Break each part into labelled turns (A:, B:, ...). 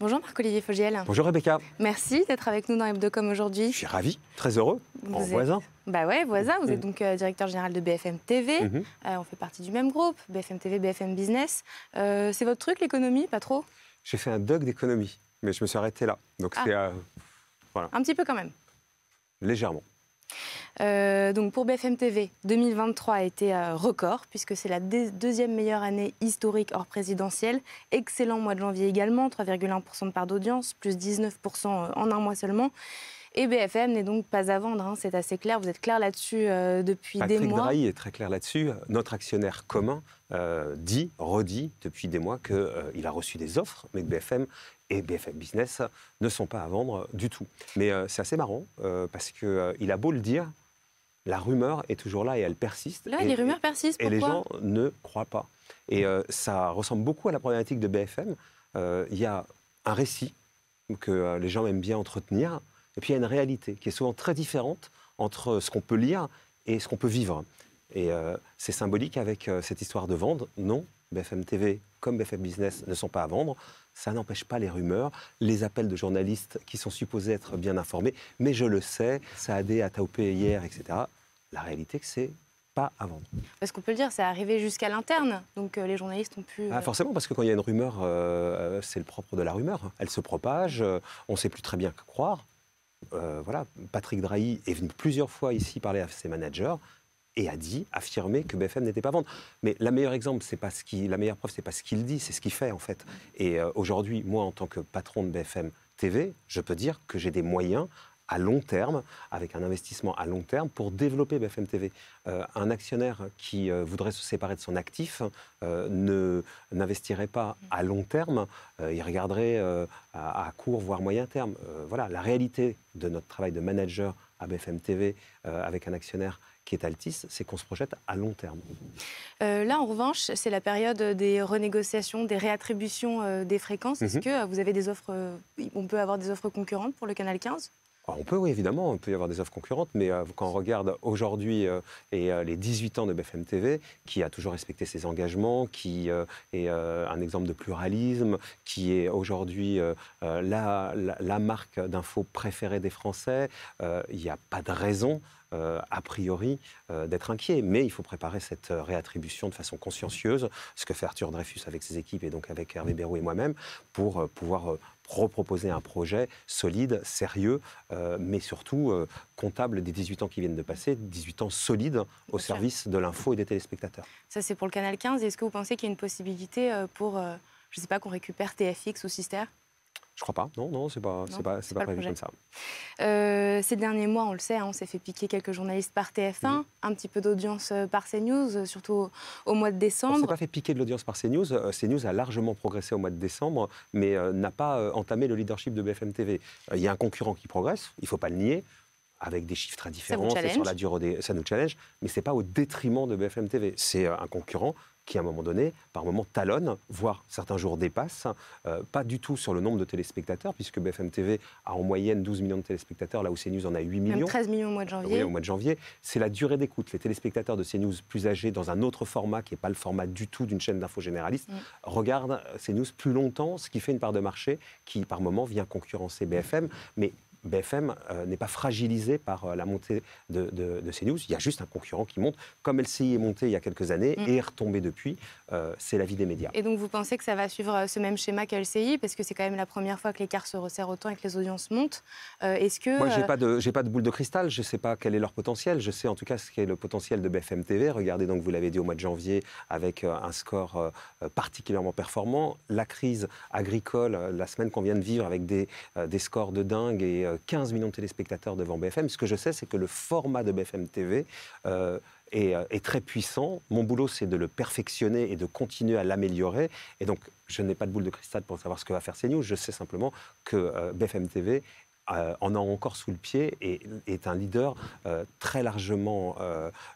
A: Bonjour Marc-Olivier Fogiel. Bonjour Rebecca. Merci d'être avec nous dans Hebdocom aujourd'hui. Je
B: suis ravi, très heureux, en voisin.
A: Bah ouais, voisin, vous êtes mm-hmm. donc euh, directeur général de BFM TV, mm-hmm. euh, on fait partie du même groupe, BFM TV, BFM Business. Euh, c'est votre truc l'économie, pas trop
B: J'ai fait un doc d'économie, mais je me suis arrêté là. Donc ah. c'est... voilà. Un petit peu quand même. Légèrement.
A: Euh, donc pour BFM TV, 2023 a été euh, record puisque c'est la deuxième meilleure année historique hors présidentielle. Excellent mois de janvier également, 3,1% de part d'audience, plus 19% euh, en un mois seulement. Et BFM n'est donc pas à vendre, hein, c'est assez clair. Vous êtes clair là-dessus euh, depuis des mois. Patrick Drahi
B: est très clair là-dessus. Notre actionnaire commun euh, dit, redit depuis des mois qu'il euh, a reçu des offres, mais que BFM et BFM Business ne sont pas à vendre du tout. Mais c'est assez marrant parce qu'il il a beau le dire, la rumeur est toujours là et elle persiste. Là, les rumeurs persistent. et les gens ne croient pas. Et ça ressemble beaucoup à la problématique de BFM. Il y a un récit que les gens aiment bien entretenir et puis il y a une réalité qui est souvent très différente entre ce qu'on peut lire et ce qu'on peut vivre. Et euh, c'est symbolique avec euh, cette histoire de vendre. Non, BFM TV comme BFM Business ne sont pas à vendre. Ça n'empêche pas les rumeurs, les appels de journalistes qui sont supposés être bien informés. Mais je le sais, ça a à taupé hier, etc. La réalité, c'est pas à vendre. Parce
A: qu'on peut le dire, c'est arrivé jusqu'à l'interne. Donc euh, les journalistes ont pu. Ah,
B: forcément, parce que quand il y a une rumeur, c'est le propre de la rumeur. Elle se propage, on ne sait plus très bien que croire. Euh, voilà, Patrick Drahi est venu plusieurs fois ici parler à ses managers et a dit, affirmé que BFM n'était pas vendre. Mais la meilleure exemple, c'est pas ce qui, la meilleure preuve, c'est pas ce qu'il dit, c'est ce qu'il fait en fait. Et euh, aujourd'hui, moi, en tant que patron de BFM TV, je peux dire que j'ai des moyens à long terme, avec un investissement à long terme pour développer BFM TV. Euh, un actionnaire qui euh, voudrait se séparer de son actif euh, ne n'investirait pas à long terme, il regarderait à, court voire moyen terme. voilà, la réalité de notre travail de manager à BFM TV avec un actionnaire qui est altiste c'est qu'on se projette à long terme.
A: là, en revanche, c'est la période des renégociations, des réattributions des fréquences. Est-ce mhm. que vous avez des offres, on peut avoir des offres concurrentes pour le canal 15
B: bah, on peut, oui, évidemment, il peut y avoir des offres concurrentes, mais euh, quand on regarde aujourd'hui euh, et euh, les 18 ans de BFM TV, qui a toujours respecté ses engagements, qui est un exemple de pluralisme, qui est aujourd'hui la, marque d'infos préférée des Français, il n'y a pas de raison a priori d'être inquiet. Mais il faut préparer cette réattribution de façon consciencieuse, ce que fait Arthur Dreyfus avec ses équipes et donc avec Hervé Bérou et moi-même, pour pouvoir reproposer un projet solide, sérieux, euh, mais surtout euh, comptable des 18 ans qui viennent de passer, 18 ans solides au service de l'info et des téléspectateurs.
A: Ça, c'est pour le Canal 15. Est-ce que vous pensez qu'il y a une possibilité euh, pour, je ne sais pas, qu'on récupère TFX ou Sister
B: je crois pas. Non, non, c'est pas, c'est pas, pas, prévu comme ça.
A: Euh, ces derniers mois, on le sait, hein, on s'est fait piquer quelques journalistes par TF1, mhm. un petit peu d'audience euh, par CNews, euh,
B: surtout au, mois de décembre. On s'est pas fait piquer de l'audience par CNews. CNews a largement progressé au mois de décembre, mais n'a pas entamé le leadership de BFM TV. Il y a un concurrent qui progresse, il faut pas le nier avec des chiffres très différents, c'est sur la durée, ça nous challenge, mais c'est pas au détriment de BFM TV. C'est un concurrent qui, à un moment donné, par moment, talonne, voire certains jours dépasse. Euh, pas du tout sur le nombre de téléspectateurs, puisque BFM TV a en moyenne 12 millions de téléspectateurs, là où CNews en a 8 millions. Même 13
A: millions au mois de janvier. au mois
B: de janvier. C'est la durée d'écoute. Les téléspectateurs de CNews plus âgés, dans un autre format qui n'est pas le format du tout d'une chaîne d'info généraliste, mm. regardent CNews plus longtemps, ce qui fait une part de marché qui, par moment, vient concurrencer BFM. Mais BFM euh, n'est pas fragilisé par euh, la montée de, de, de, CNews. Il y a juste un concurrent qui monte. Comme LCI est monté il y a quelques années mm. et est retombé depuis, euh, c'est la vie des médias.
A: Et donc vous pensez que ça va suivre ce même schéma qu'LCI Parce que c'est quand même la première fois que l'écart se resserre autant et que les audiences montent. Est-ce que. Moi, je n'ai pas,
B: de, pas de boule de cristal. Je ne sais pas quel est leur potentiel. Je sais en tout cas ce qu'est le potentiel de BFM TV. Regardez, donc vous l'avez dit au mois de janvier, avec un score particulièrement performant. La crise agricole, la semaine qu'on vient de vivre, avec des, des scores de dingue et 15 millions de téléspectateurs devant BFM. Ce que je sais, c'est que le format de BFM TV euh, euh, est, très puissant. Mon boulot, c'est de le perfectionner et de continuer à l'améliorer. Et donc, je n'ai pas de boule de cristal pour savoir ce que va faire CNews. Je sais simplement que euh, BFM TV en a encore sous le pied et est un leader très largement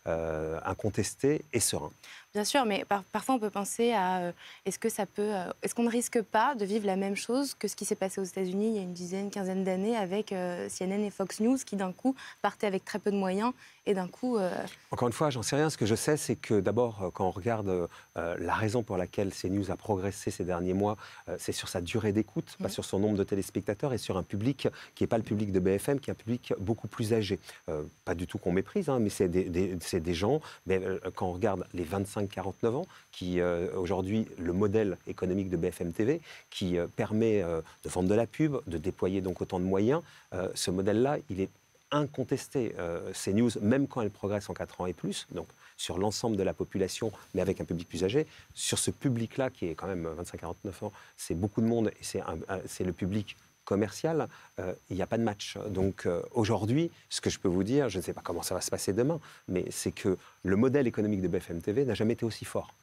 B: incontesté et serein.
A: Bien sûr, mais parfois on peut penser à euh, est-ce que ça peut, euh, est-ce qu'on ne risque pas de vivre la même chose que ce qui s'est passé aux États-Unis il y a une dizaine, quinzaine d'années avec euh, CNN et Fox News qui d'un coup partaient avec très peu de moyens et d'un coup. Euh,
B: Encore une fois, j'en sais rien. Ce que je sais, c'est que d'abord, euh, quand on regarde euh, la raison pour laquelle CNews a progressé ces derniers mois, c'est sur sa durée d'écoute, pas mhm. sur son nombre de téléspectateurs et sur un public qui n'est pas le public de BFM, qui est un public beaucoup plus âgé. pas du tout qu'on méprise, hein, mais c'est des, des, gens, mais, quand on regarde les 25-49 ans, qui aujourd'hui, le modèle économique de BFM TV, qui permet de vendre de la pub, de déployer donc autant de moyens, ce modèle-là, il est incontesté euh, ces news, même quand elles progressent en 4 ans et plus, donc sur l'ensemble de la population, mais avec un public plus âgé, sur ce public-là qui est quand même 25-49 ans, c'est beaucoup de monde et c'est le public commercial, euh, il n'y a pas de match. Donc euh, aujourd'hui, ce que je peux vous dire, je ne sais pas comment ça va se passer demain, mais c'est que le modèle économique de BFM TV n'a jamais été aussi fort.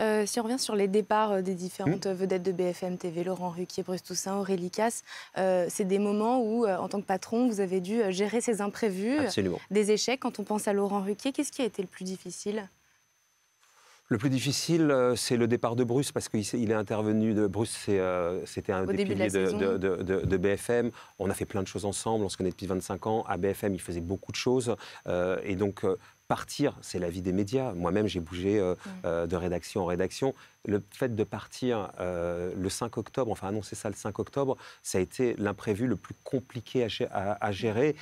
A: Euh, si on revient sur les départs euh, des différentes mmh. vedettes de BFM TV, Laurent Ruquier, Bruce Toussaint, Aurélie Casse, euh, c'est des moments où, en tant que patron, vous avez dû gérer ces imprévus, des échecs. Quand on pense à Laurent Ruquier, qu'est-ce qui a été le plus difficile
B: le plus difficile, c'est le départ de Bruce, parce qu'il est intervenu. De, Bruce, c'était un des piliers de, de, BFM. On a fait plein de choses ensemble, on se connaît depuis 25 ans. À BFM, il faisait beaucoup de choses. et donc, Partir, c'est la vie des médias. Moi-même, j'ai bougé euh, euh, de rédaction en rédaction. Le fait de partir euh, le 5 octobre, enfin annoncer ça le 5 octobre, ça a été l'imprévu le plus compliqué à, gérer.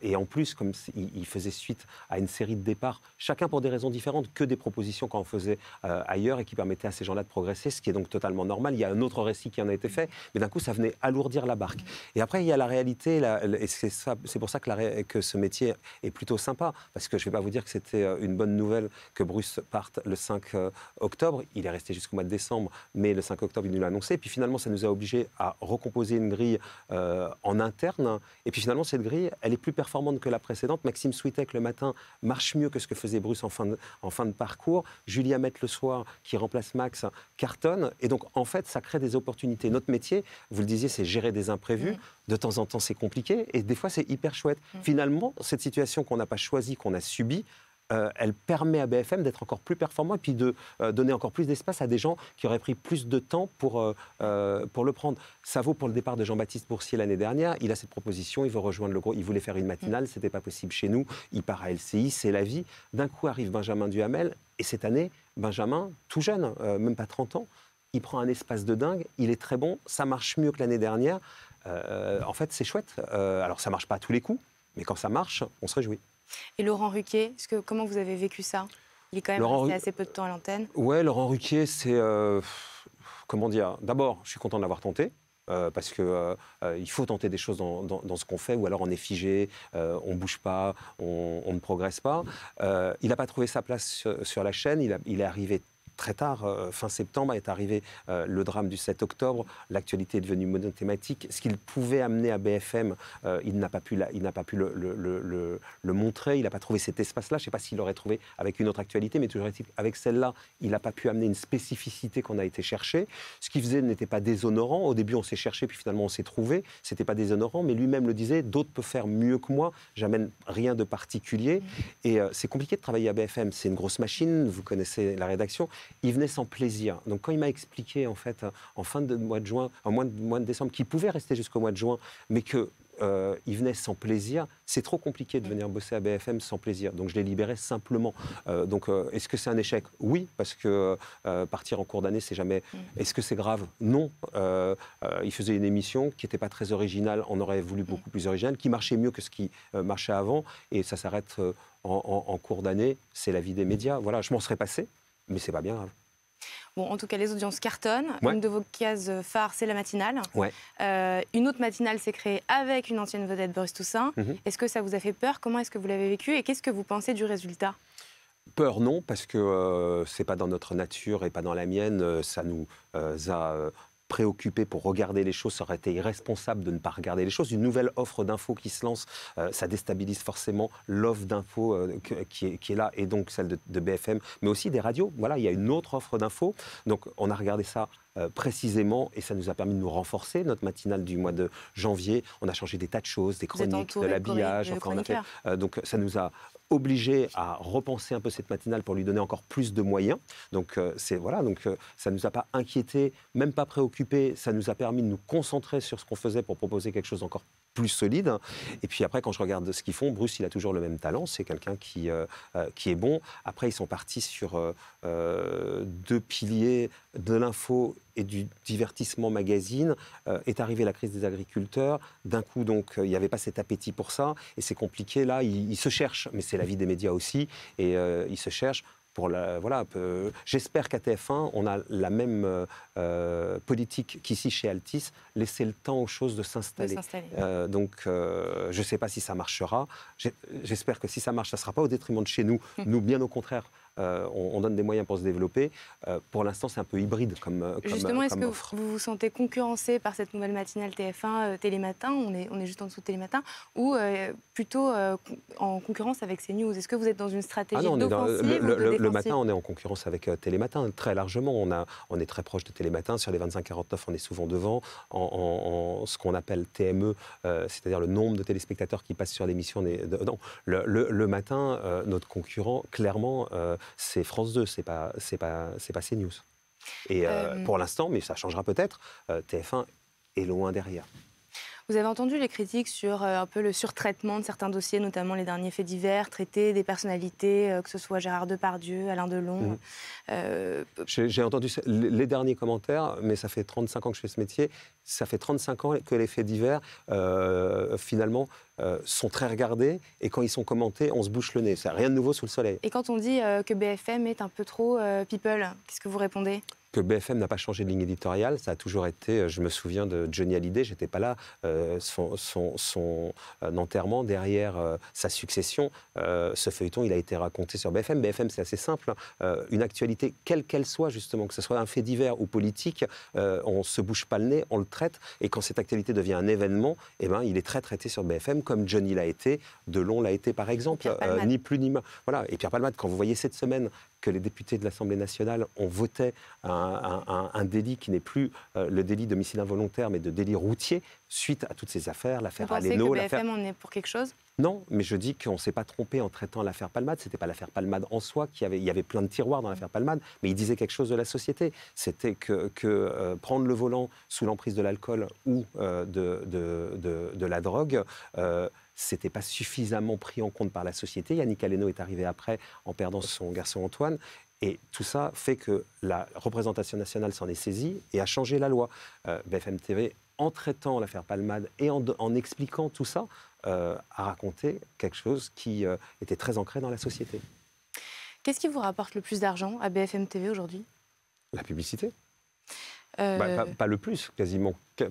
B: et en plus, comme il, faisait suite à une série de départs, chacun pour des raisons différentes, que des propositions qu'on faisait ailleurs et qui permettaient à ces gens-là de progresser, ce qui est donc totalement normal. Il y a un autre récit qui en a été fait, mais d'un coup, ça venait alourdir la barque. Mm. Et après, il y a la réalité, et c'est pour ça que, que ce métier est plutôt sympa, parce que je ne vais pas vous dire que c'était euh, une bonne nouvelle que Bruce parte le 5 euh, octobre. Il est resté jusqu'au mois de décembre, mais le 5 octobre, il nous l'a annoncé. Et puis finalement, ça nous a obligés à recomposer une grille euh, en interne. Et puis finalement, cette grille, elle est plus performante que la précédente. Maxime Switek, le matin, marche mieux que ce que faisait Bruce en fin de, en fin de parcours. Julia Met, le soir, qui remplace Max, cartonne. Et donc, en fait, ça crée des opportunités. Notre métier, vous le disiez, c'est gérer des imprévus. De temps en temps, c'est compliqué. Et des fois, c'est hyper chouette. Mm. Finalement, cette situation qu'on n'a pas choisie, qu'on a subie, euh, elle permet à BFM d'être encore plus performant et puis de euh, donner encore plus d'espace à des gens qui auraient pris plus de temps pour, euh, pour le prendre. Ça vaut pour le départ de Jean-Baptiste Boursier l'année dernière. Il a cette proposition, il veut rejoindre le groupe, il voulait faire une matinale, mm. c'était pas possible chez nous. Il part à LCI, c'est la vie. D'un coup arrive Benjamin Duhamel et cette année, Benjamin, tout jeune, même pas 30 ans, il prend un espace de dingue, il est très bon, ça marche mieux que l'année dernière. en fait, c'est chouette. alors, ça marche pas à tous les coups, mais quand ça marche, on se réjouit.
A: Et Laurent Ruquier, que, comment vous avez vécu ça Il est quand même resté assez peu de temps à l'antenne.
B: Ouais, Laurent Ruquier, c'est. Euh, comment dire D'abord, je suis content de l'avoir tenté. Euh, parce que euh, il faut tenter des choses dans, ce qu'on fait, ou alors on est figé, on bouge pas, on, ne progresse pas. il n'a pas trouvé sa place sur, la chaîne. Il, il, est arrivé très tard. Euh, fin septembre est arrivé euh, le drame du 7 octobre. L'actualité est devenue monothématique. Ce qu'il pouvait amener à BFM, euh, il n'a pas pu, il n'a pas pu le, montrer. Il n'a pas trouvé cet espace-là. Je ne sais pas s'il l'aurait trouvé avec une autre actualité, mais toujours avec celle-là, il n'a pas pu amener une spécificité qu'on a été chercher. Ce qu'il faisait n'était pas déshonorant. Au début, on s'est cherché, puis finalement, on s'est trouvé. C'était pas déshonorant, mais lui-même le disait. D'autres peuvent faire mieux que moi. J'amène rien de particulier. Et c'est compliqué de travailler à BFM. C'est une grosse machine. Vous connaissez la rédaction il venait sans plaisir. Donc quand il m'a expliqué, en fait, en fin de mois de juin, en mois de, décembre, qu'il pouvait rester jusqu'au mois de juin, mais que euh, il venait sans plaisir. C'est trop compliqué de venir bosser à BFM sans plaisir. Donc je l'ai libéré simplement. Euh, donc euh, est-ce que c'est un échec Oui, parce que partir en cours d'année, c'est jamais. Mm. Est-ce que c'est grave Non. il faisait une émission qui n'était pas très originale. On aurait voulu mm. beaucoup plus originale, qui marchait mieux que ce qui marchait avant, et ça s'arrête. en, cours d'année, c'est la vie des médias. Voilà, je m'en serais passé, mais c'est pas bien grave.
A: Bon, en tout cas, les audiences cartonnent. Une de vos cases phares, c'est la matinale. Ouais. Euh, une autre matinale s'est créée avec une ancienne vedette, Boris Toussaint. Mhm. Est-ce que ça vous a fait peur Comment est-ce que vous l'avez vécu Et qu'est-ce que vous pensez du résultat
B: Peur, non, parce que ce euh, c'est pas dans notre nature et pas dans la mienne. Euh, ça nous a préoccupé pour regarder les choses, ça aurait été irresponsable de ne pas regarder les choses. Une nouvelle offre d'infos qui se lance, euh, ça déstabilise forcément l'offre d'infos euh, qui, est, là, et donc celle de, de BFM, mais aussi des radios. Voilà, il y a une autre offre d'infos. Donc on a regardé ça euh, précisément, et ça nous a permis de nous renforcer, notre matinale du mois de janvier. On a changé des tas de choses, des chroniques, de l'habillage. Euh, encore euh, donc ça nous a obligé à repenser un peu cette matinale pour lui donner encore plus de moyens. Donc c'est voilà, donc ça nous a pas inquiété, même pas préoccupé. Ça nous a permis de nous concentrer sur ce qu'on faisait pour proposer quelque chose encore solide. Et puis après, quand je regarde ce qu'ils font, Bruce, il a toujours le même talent. C'est quelqu'un qui, euh, euh, qui est bon. Après, ils sont partis sur euh, deux piliers de l'info et du divertissement magazine. est arrivée la crise des agriculteurs. D'un coup, donc, il n'y avait pas cet appétit pour ça. Et c'est compliqué. Là, ils, ils se cherchent. Mais c'est la vie des médias aussi. Et ils se cherchent. Euh, j'espère qu'à TF1, on a la même euh, euh, politique qu'ici chez Altis, laisser le temps aux choses de s'installer. donc, je ne sais pas si ça marchera. J'espère que si ça marche, ça ne sera pas au détriment de chez nous. Nous, bien au contraire, euh, on, donne des moyens pour se développer. Euh, pour l'instant, c'est un peu hybride comme, euh, comme Justement, est-ce que
A: vous, vous sentez concurrencé par cette nouvelle matinale TF1 Télématin on est, on est juste en dessous de Télématin ou plutôt en concurrence avec ces news Est-ce que vous êtes dans une stratégie ah le, matin, on
B: est en concurrence avec Télématin très largement. On, a, on est très proche de Télématin. Sur les 25-49, on est souvent devant. En, ce qu'on appelle TME, c'est-à-dire le nombre de téléspectateurs qui passent sur l'émission, le, le, matin, notre concurrent, clairement, c'est France 2, c'est pas, c'est pas, c'est pas CNews. Et euh, euh, pour l'instant, mais ça changera peut-être, euh, TF1 est loin derrière.
A: Vous avez entendu les critiques sur euh, un peu le surtraitement de certains dossiers, notamment les derniers faits divers, traités des personnalités, euh, que ce soit Gérard Depardieu, Alain Delon. Mhm.
B: Euh, j'ai entendu les derniers commentaires, mais ça fait 35 ans que je fais ce métier. Ça fait 35 ans que les faits divers, finalement, sont très regardés et quand ils sont commentés, on se bouche le nez. Ça rien de nouveau sous le soleil.
A: Et quand on dit que BFM est un peu trop people, qu'est-ce que vous répondez
B: que BFM n'a pas changé de ligne éditoriale. Ça a toujours été, euh, je me souviens de Johnny Hallyday, j'étais pas là, euh, son, euh, enterrement derrière sa succession. ce feuilleton, il a été raconté sur BFM. BFM, c'est assez simple. Hein. une actualité, quelle qu'elle soit, justement, que ce soit un fait divers ou politique, on se bouge pas le nez, on le traite. Et quand cette actualité devient un événement, eh ben, il est très traité sur BFM, comme Johnny l'a été, Delon l'a été, par exemple, ni plus ni moins. Voilà. Et Pierre Palmade, quand vous voyez cette semaine que les députés de l'Assemblée nationale ont voté un, délit qui n'est plus euh, le délit de missile involontaire, mais de délit routier, suite à toutes ces affaires, l'affaire Aleno. Vous que BFM,
A: en est pour quelque chose
B: non, mais je dis qu'on ne s'est pas trompé en traitant l'affaire Palmade. Ce n'était pas l'affaire Palmade en soi, qui avait, il y avait plein de tiroirs dans l'affaire Palmade, mais il disait quelque chose de la société. C'était que, euh, prendre le volant sous l'emprise de l'alcool ou euh, de, la drogue, euh, c'était pas suffisamment pris en compte par la société. Yannick Aleno est arrivé après en perdant son garçon Antoine. Et tout ça fait que la représentation nationale s'en est saisie et a changé la loi. Euh, BFM TV en traitant l'affaire Palmade et en, expliquant tout ça, euh, a raconté quelque chose qui euh, était très ancré dans la société.
A: Qu'est-ce qui vous rapporte le plus d'argent à BFM TV aujourd'hui La publicité. Bah, euh,
B: pas, le plus, quasiment. La,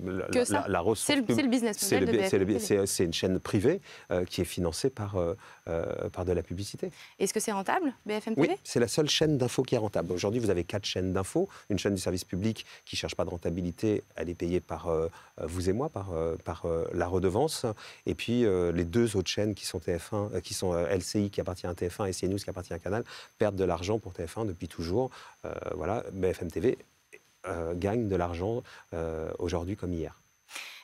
B: la, c'est le, business C'est une chaîne privée euh, qui est financée par, euh, par de la publicité.
A: Est-ce que c'est rentable, BFM TV Oui,
B: c'est la seule chaîne d'info qui est rentable. Aujourd'hui, vous avez quatre chaînes d'info. Une chaîne du service public qui ne cherche pas de rentabilité, elle est payée par vous et moi, par, par la redevance. Et puis, les deux autres chaînes qui sont TF1, qui sont LCI qui appartient à TF1 et CNews qui appartient à Canal, perdent de l'argent pour TF1 depuis toujours. voilà, BFM TV gagne euh, gagnent de l'argent euh, aujourd'hui comme hier.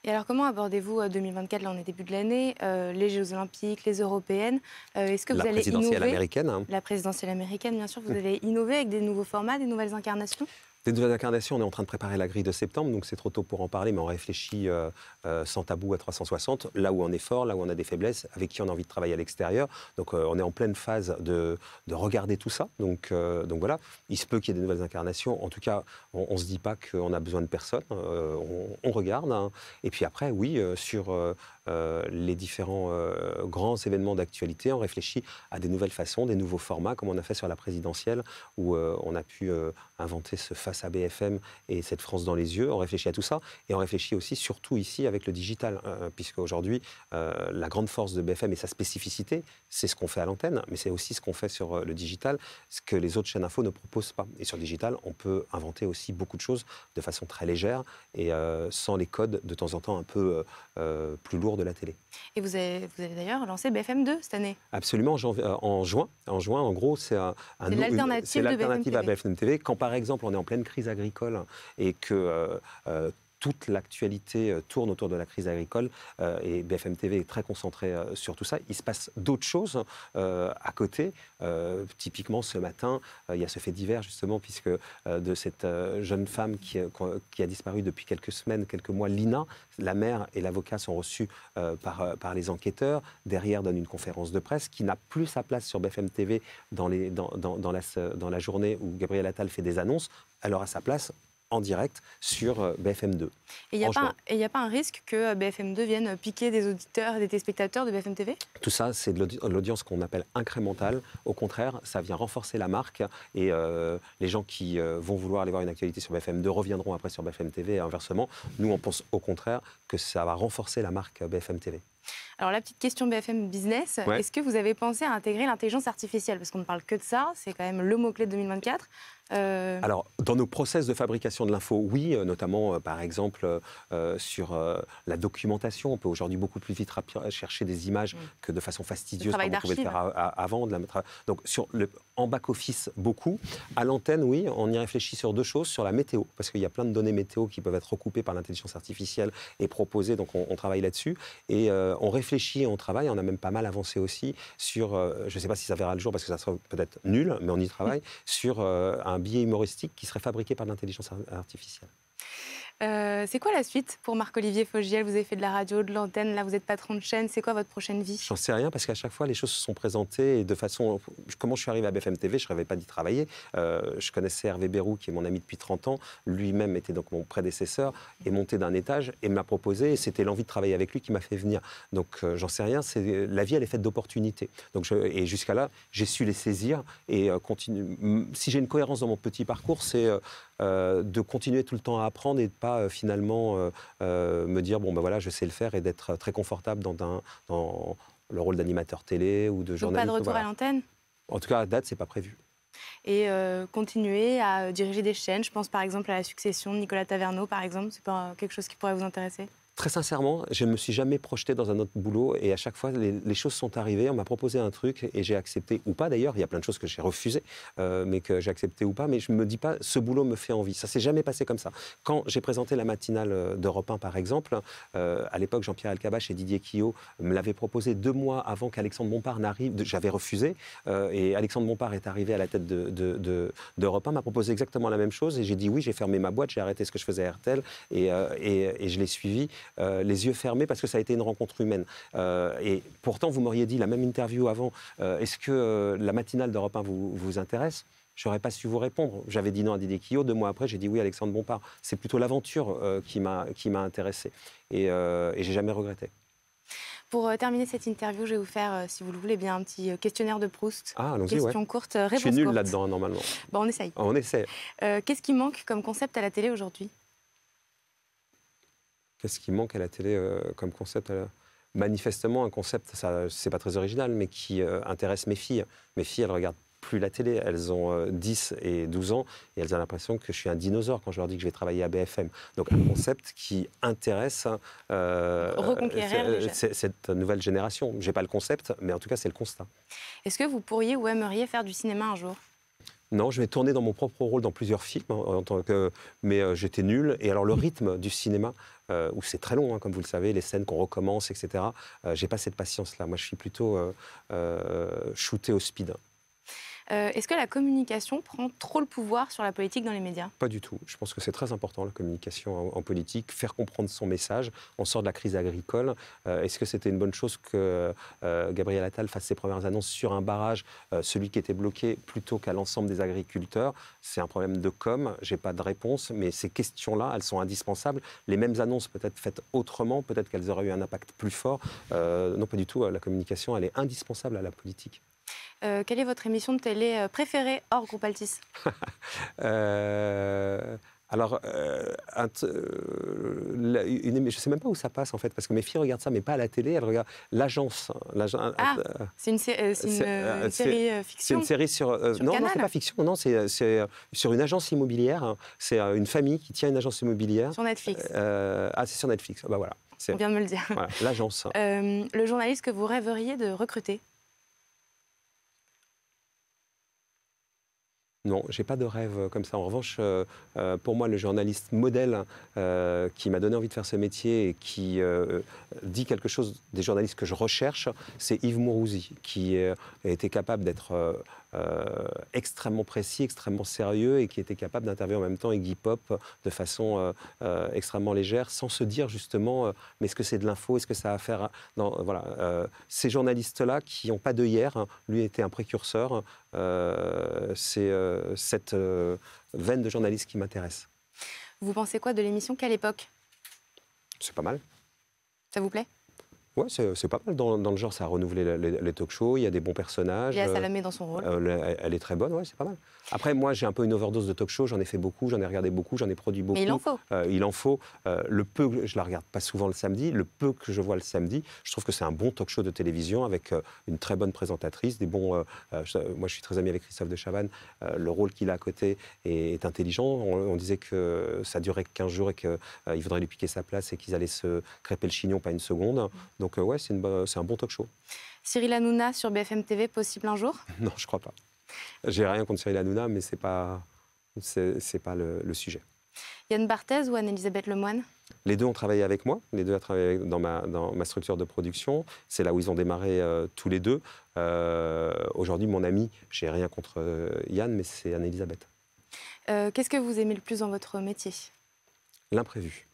A: Et alors comment abordez-vous 2024 euh, Là, on est début de l'année, les Jeux Olympiques, les Européennes. Est-ce que vous la allez innover américaine, hein. La présidentielle américaine, bien sûr. Vous allez innover avec des nouveaux formats, des nouvelles incarnations
B: des nouvelles incarnations, on est en train de préparer la grille de septembre, donc c'est trop tôt pour en parler, mais on réfléchit euh, euh, sans tabou à 360, là où on est fort, là où on a des faiblesses, avec qui on a envie de travailler à l'extérieur. Donc euh, on est en pleine phase de, regarder tout ça. Donc, donc voilà, il se peut qu'il y ait des nouvelles incarnations. En tout cas, on ne se dit pas qu'on a besoin de personne, on, regarde. Hein. Et puis après, oui, sur les différents grands événements d'actualité, on réfléchit à des nouvelles façons, des nouveaux formats, comme on a fait sur la présidentielle, où on a pu inventer ce face à BFM et cette France dans les yeux. On réfléchit à tout ça et on réfléchit aussi, surtout ici, avec le digital, euh, euh, puisque aujourd'hui, euh, la grande force de BFM et sa spécificité, c'est ce qu'on fait à l'antenne, mais c'est aussi ce qu'on fait sur le digital, ce que les autres chaînes info ne proposent pas. Et sur le digital, on peut inventer aussi beaucoup de choses de façon très légère et sans les codes de temps en temps un peu plus lourds de la télé.
A: Et vous avez, vous avez d'ailleurs lancé BFM2 cette année
B: Absolument, en, juin. En juin, en gros, c'est un, un l'alternative à BFM TV. Quand par exemple, on est en pleine crise agricole et que euh, euh, toute l'actualité euh, tourne autour de la crise agricole et BFM TV est très concentré sur tout ça. Il se passe d'autres choses à côté. typiquement, ce matin, il y a ce fait divers justement, puisque de cette jeune femme qui, qui, a disparu depuis quelques semaines, quelques mois, Lina, la mère et l'avocat sont reçus par, par les enquêteurs. Derrière donne une conférence de presse qui n'a plus sa place sur BFM TV dans, les, dans, dans, dans, la, dans la journée où Gabriel Attal fait des annonces alors à sa place en direct sur euh, BFM2. Et il n'y
A: a, pas un risque que euh, BFM2 vienne euh, piquer des auditeurs des téléspectateurs de BFM TV
B: Tout ça, c'est de l'audience qu'on appelle incrémentale. Au contraire, ça vient renforcer la marque et les gens qui vont vouloir aller voir une actualité sur BFM2 reviendront après sur BFM TV et inversement. Nous, on pense au contraire que ça va renforcer la marque BFM TV.
A: Alors la petite question BFM Business, est-ce que vous avez pensé à intégrer l'intelligence artificielle Parce qu'on ne parle que de ça, c'est quand même le mot-clé de 2024. Euh,
B: Alors, dans nos process de fabrication de l'info, oui, euh, notamment euh, par exemple sur la documentation. On peut aujourd'hui beaucoup plus vite chercher des images mm. que de façon fastidieuse comme on pouvait le faire avant. De la Donc, sur le, en back-office, beaucoup. À l'antenne, oui, on y réfléchit sur deux choses. Sur la météo, parce qu'il y a plein de données météo qui peuvent être recoupées par l'intelligence artificielle et proposées. Donc, on, travaille là-dessus. Et on réfléchit, et on travaille. On a même pas mal avancé aussi sur, je ne sais pas si ça verra le jour parce que ça sera peut-être nul, mais on y travaille, sur un un billet humoristique qui serait fabriqué par l'intelligence artificielle.
A: Euh, c'est quoi la suite pour Marc-Olivier Fogiel Vous avez fait de la radio, de l'antenne, là vous êtes patron de chaîne. C'est quoi votre prochaine vie
B: J'en sais rien parce qu'à chaque fois les choses se sont présentées et de façon. Comment je suis arrivé à BFM TV Je ne rêvais pas d'y travailler. Euh, je connaissais Hervé Bérou qui est mon ami depuis 30 ans. Lui-même était donc mon prédécesseur est monté d'un étage et m'a proposé. Et c'était l'envie de travailler avec lui qui m'a fait venir. Donc euh, j'en sais rien. C'est la vie elle est faite d'opportunités. Donc et jusqu'à là j'ai su les saisir et continuer. Si j'ai une cohérence dans mon petit parcours, c'est euh, de continuer tout le temps à apprendre et de pas euh, finalement euh, me dire bon ben voilà je sais le faire et d'être très confortable dans, le rôle d'animateur télé ou de Donc pas de retour à l'antenne. En tout cas à date c'est pas prévu.
A: Et continuer à diriger des chaînes, je pense par exemple à la succession de Nicolas Taverneau par exemple, c'est pas quelque chose qui pourrait vous intéresser.
B: Très sincèrement, je ne me suis jamais projeté dans un autre boulot et à chaque fois, les, choses sont arrivées. On m'a proposé un truc et j'ai accepté ou pas d'ailleurs. Il y a plein de choses que j'ai refusées, euh, mais que j'ai accepté ou pas. Mais je ne me dis pas, ce boulot me fait envie. Ça s'est jamais passé comme ça. Quand j'ai présenté la matinale euh, d'Europe 1, par exemple, euh, à l'époque, Jean-Pierre Alcabache et Didier Quillot me l'avaient proposé deux mois avant qu'Alexandre Bompard n'arrive. J'avais refusé et Alexandre Bompard est arrivé à la tête d'Europe de, 1, m'a proposé exactement la même chose et j'ai dit oui, j'ai fermé ma boîte, j'ai arrêté ce que je faisais à RTL et, et je l'ai suivi. Euh, les yeux fermés parce que ça a été une rencontre humaine. Euh, et pourtant, vous m'auriez dit la même interview avant, euh, est-ce que la matinale d'Europe 1 vous, vous intéresse J'aurais pas su vous répondre. J'avais dit non à Didier Quillot. Deux mois après, j'ai dit oui à Alexandre Bompard. C'est plutôt l'aventure qui m'a intéressé. Et, et j'ai jamais regretté.
A: Pour terminer cette interview, je vais vous faire, si vous le voulez bien, un petit questionnaire de Proust. Ah, Question courte, réponse Je suis nul là-dedans,
B: normalement. Bon, on essaye. On essaie.
A: Qu'est-ce qui manque comme concept à la télé aujourd'hui
B: Qu'est-ce qui manque à la télé euh, comme concept euh, Manifestement, un concept, ça, c'est pas très original, mais qui euh, intéresse mes filles. Mes filles, elles regardent plus la télé. Elles ont 10 et 12 ans et elles ont l'impression que je suis un dinosaure quand je leur dis que je vais travailler à BFM. Donc un concept qui intéresse cette nouvelle génération. J'ai pas le concept, mais en tout cas c'est le constat.
A: Est-ce que vous pourriez ou aimeriez faire du cinéma un jour
B: non, je vais tourner dans mon propre rôle dans plusieurs films, hein, en tant que, mais euh, j'étais nul. Et alors le mm. rythme du cinéma, euh, où c'est très long, hein, comme vous le savez, les scènes qu'on recommence, etc. Euh, j'ai pas cette patience-là. Moi, je suis plutôt shooté au speed.
A: Euh, est-ce que la communication prend trop le pouvoir sur la politique dans les médias
B: Pas du tout. Je pense que c'est très important, la communication en, politique, faire comprendre son message. en sort de la crise agricole. Euh, est-ce que c'était une bonne chose que euh, Gabriel Attal fasse ses premières annonces sur un barrage, celui qui était bloqué, plutôt qu'à l'ensemble des agriculteurs C'est un problème de com. J'ai pas de réponse, mais ces questions-là, elles sont indispensables. Les mêmes annonces, peut-être faites autrement, peut-être qu'elles auraient eu un impact plus fort. non, pas du tout. La communication, elle est indispensable à la politique.
A: Euh, quelle est votre émission de télé euh, préférée hors groupe Altis
B: euh, Alors, une, je ne sais même pas où ça passe en fait, parce que mes filles regardent ça, mais pas à la télé, elles regardent l'agence. Hein, ah,
A: c'est une, série fiction
B: sur... non, c'est pas fiction, non, c'est sur une agence immobilière. Hein. C'est une famille qui tient une agence immobilière. Sur Netflix. ah, c'est sur Netflix, bah voilà. On vient de me le dire. L'agence.
A: le journaliste que vous rêveriez de recruter
B: Non, j'ai pas de rêve euh, comme ça. En revanche, euh, euh, pour moi, le journaliste modèle qui m'a donné envie de faire ce métier et qui dit quelque chose des journalistes que je recherche, c'est Yves Mourouzi, qui a été capable d'être euh, extrêmement précis, extrêmement sérieux et qui était capable d'interviewer en même temps Iggy Pop de façon euh, euh, extrêmement légère, sans se dire justement mais est-ce que c'est de l'info, est-ce que ça a faire... voilà, ces journalistes-là qui n'ont pas de hier, hein, lui était un précurseur, c'est cette veine de journaliste qui m'intéresse.
A: Vous pensez quoi de l'émission Quelle époque C'est pas mal. Ça vous plaît
B: oui, c'est pas mal dans, dans, le genre, ça a renouvelé les, talk shows, il y a des bons personnages. Léa euh, Salamé dans son rôle. Euh, elle, est très bonne, ouais, c'est pas mal. Après, moi, j'ai un peu une overdose de talk shows, j'en ai fait beaucoup, j'en ai regardé beaucoup, j'en ai produit beaucoup. Mais il en faut. Euh, il en faut. le peu, je la regarde pas souvent le samedi, le peu que je vois le samedi, je trouve que c'est un bon talk show de télévision avec une très bonne présentatrice, des bons. moi, je suis très ami avec Christophe de Chavannes, le rôle qu'il a à côté est, intelligent. On, disait que ça durait 15 jours et qu'il voudrait lui piquer sa place et qu'ils allaient se crêper le chignon pas une seconde. Mm. Donc euh, ouais, c'est un bon talk show.
A: Cyril Hanouna sur BFM TV, possible un jour
B: Non, je crois pas. J'ai rien contre Cyril Hanouna, mais c'est pas, c'est pas le, sujet.
A: Yann Barthez ou Anne-Elisabeth Lemoine
B: Les deux ont travaillé avec moi, les deux ont travaillé dans ma, dans ma structure de production. C'est là où ils ont démarré euh, tous les deux. Euh, aujourd'hui, mon ami, j'ai rien contre Yann, mais c'est Anne-Elisabeth.
A: Qu'est-ce que vous aimez le plus dans votre métier L'imprévu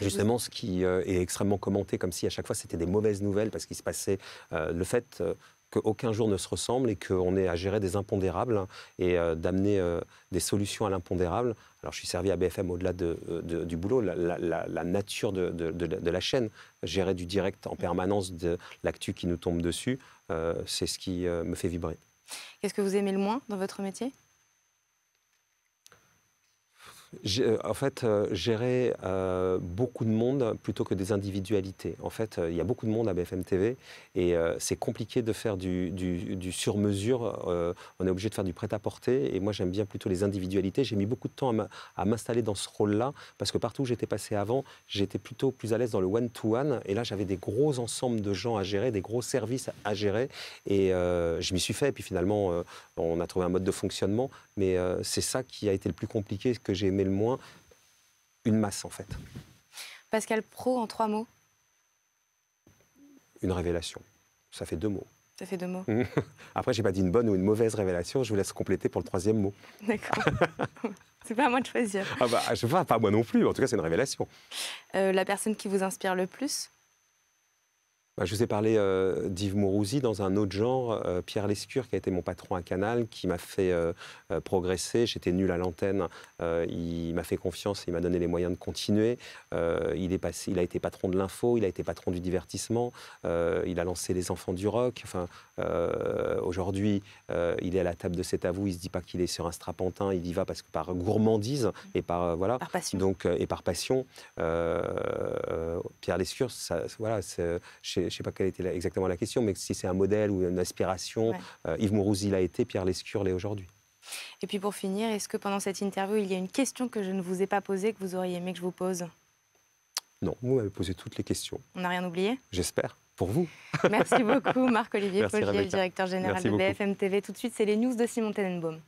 A: justement
B: ce qui euh, est extrêmement commenté, comme si à chaque fois c'était des mauvaises nouvelles parce qu'il se passait euh, le fait euh, qu'aucun jour ne se ressemble et qu'on est à gérer des impondérables et d'amener des solutions à l'impondérable. Alors je suis servi à BFM au-delà du boulot, la, nature de, la chaîne, gérer du direct en permanence de l'actu qui nous tombe dessus, c'est ce qui me fait vibrer.
A: Qu'est-ce que vous aimez le moins dans votre métier
B: euh, en fait, euh, gérer euh, beaucoup de monde plutôt que des individualités. En fait, il y a beaucoup de monde à BFM TV et c'est compliqué de faire du, sur-mesure. on est obligé de faire du prêt-à-porter et moi, j'aime bien plutôt les individualités. J'ai mis beaucoup de temps à m'installer dans ce rôle-là parce que partout où j'étais passé avant, j'étais plutôt plus à l'aise dans le one-to-one et là, j'avais des gros ensembles de gens à gérer, des gros services à gérer et je m'y suis fait. Et puis finalement, on a trouvé un mode de fonctionnement, mais c'est ça qui a été le plus compliqué que j'ai aimé le moins une masse en fait.
A: Pascal Pro en trois mots
B: Une révélation. Ça fait deux mots. Ça fait deux mots. Après, j'ai pas dit une bonne ou une mauvaise révélation. Je vous laisse compléter pour le troisième mot.
A: D'accord. c'est pas à moi de choisir.
B: Ah bah, je sais pas, pas moi non plus. En tout cas, c'est une révélation.
A: Euh, la personne qui vous inspire le plus
B: bah, je vous ai parlé euh, d'Yves Mourouzi dans un autre genre, euh, Pierre Lescure, qui a été mon patron à Canal, qui m'a fait euh, progresser. J'étais nul à l'antenne, il m'a fait confiance, il m'a donné les moyens de continuer. il, a été patron de l'info, il a été patron du divertissement, il a lancé Les Enfants du Rock. Enfin, Aujourd'hui, il est à la table de cet avou, il ne se dit pas qu'il est sur un strapantin, il y va parce que par gourmandise et par, voilà, passion. Donc, et par passion. Pierre Lescure, voilà, chez, ne sais pas quelle était exactement la question, mais si c'est un modèle ou une aspiration, euh, Yves Mourouzi l'a été, Pierre Lescure l'est aujourd'hui.
A: Et puis pour finir, est-ce que pendant cette interview, il y a une question que je ne vous ai pas posée, que vous auriez aimé que je vous pose
B: Non, vous m'avez posé toutes les questions.
A: On n'a rien oublié
B: J'espère. Pour vous. Merci beaucoup,
A: Marc-Olivier le directeur général de BFM TV. Tout de suite, c'est les news de Simon Tenenbaum.